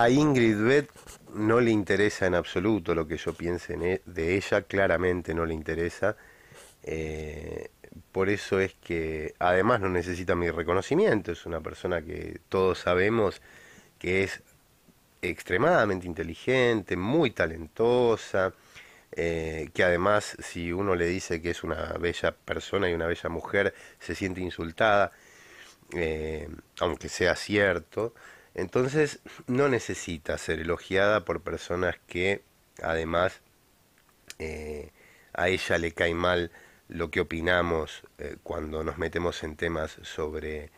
A Ingrid Beth no le interesa en absoluto lo que yo piense e-, de ella, claramente no le interesa. Eh, por eso es que además no necesita mi reconocimiento, es una persona que todos sabemos que es extremadamente inteligente, muy talentosa, eh, que además si uno le dice que es una bella persona y una bella mujer, se siente insultada, eh, aunque sea cierto. Entonces no necesita ser elogiada por personas que además eh, a ella le cae mal lo que opinamos eh, cuando nos metemos en temas sobre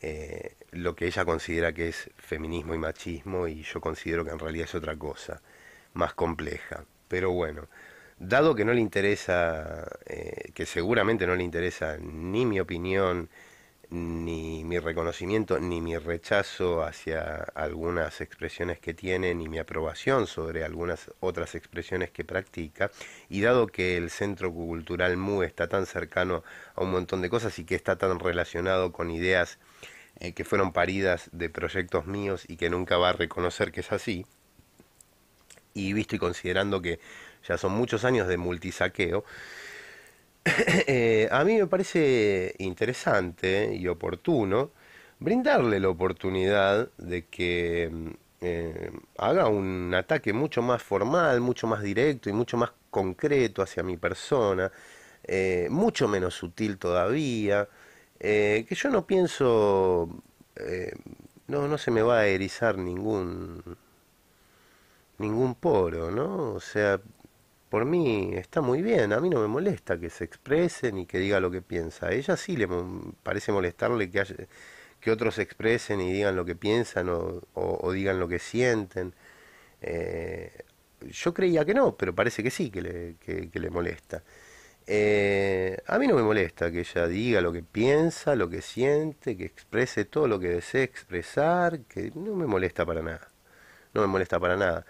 eh, lo que ella considera que es feminismo y machismo y yo considero que en realidad es otra cosa, más compleja. Pero bueno, dado que no le interesa, que seguramente no le interesa ni mi opinión, ni mi reconocimiento ni mi rechazo hacia algunas expresiones que tiene, ni mi aprobación sobre algunas otras expresiones que practica. Y dado que el Centro Cultural MU está tan cercano a un montón de cosas y que está tan relacionado con ideas eh, que fueron paridas de proyectos míos y que nunca va a reconocer que es así, y visto y considerando que ya son muchos años de multisaqueo, Eh, a mí me parece interesante y oportuno brindarle la oportunidad de que mm, eh, haga un ataque mucho más formal, mucho más directo y mucho más concreto hacia mi persona, eh, mucho menos sutil todavía, que yo no pienso, no, no se me va a erizar ningún, ningún poro, ¿no? O sea, por mí está muy bien, a mí no me molesta que se expresen y que diga lo que piensa. A ella sí le parece molestarle que, que otros se expresen y digan lo que piensan o, digan lo que sienten. Eh, yo creía que no, pero parece que sí, que le, molesta. Eh, a mí no me molesta que ella diga lo que piensa, lo que siente, que exprese todo lo que desee expresar, que no me molesta para nada. No me molesta para nada.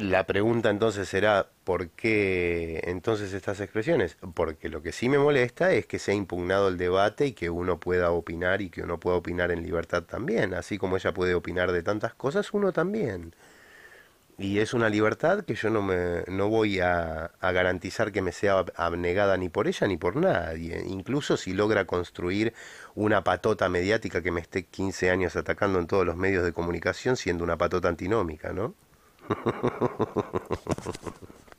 La pregunta entonces será, ¿por qué entonces estas expresiones? Porque lo que sí me molesta es que se ha impugnado el debate y que uno pueda opinar y que uno pueda opinar en libertad también. Así como ella puede opinar de tantas cosas, uno también. Y es una libertad que yo no, me, no voy a, a garantizar que me sea abnegada ni por ella ni por nadie. Incluso si logra construir una patota mediática que me esté 15 años atacando en todos los medios de comunicación siendo una patota antinómica, ¿no? ¡Ja, ja, ja!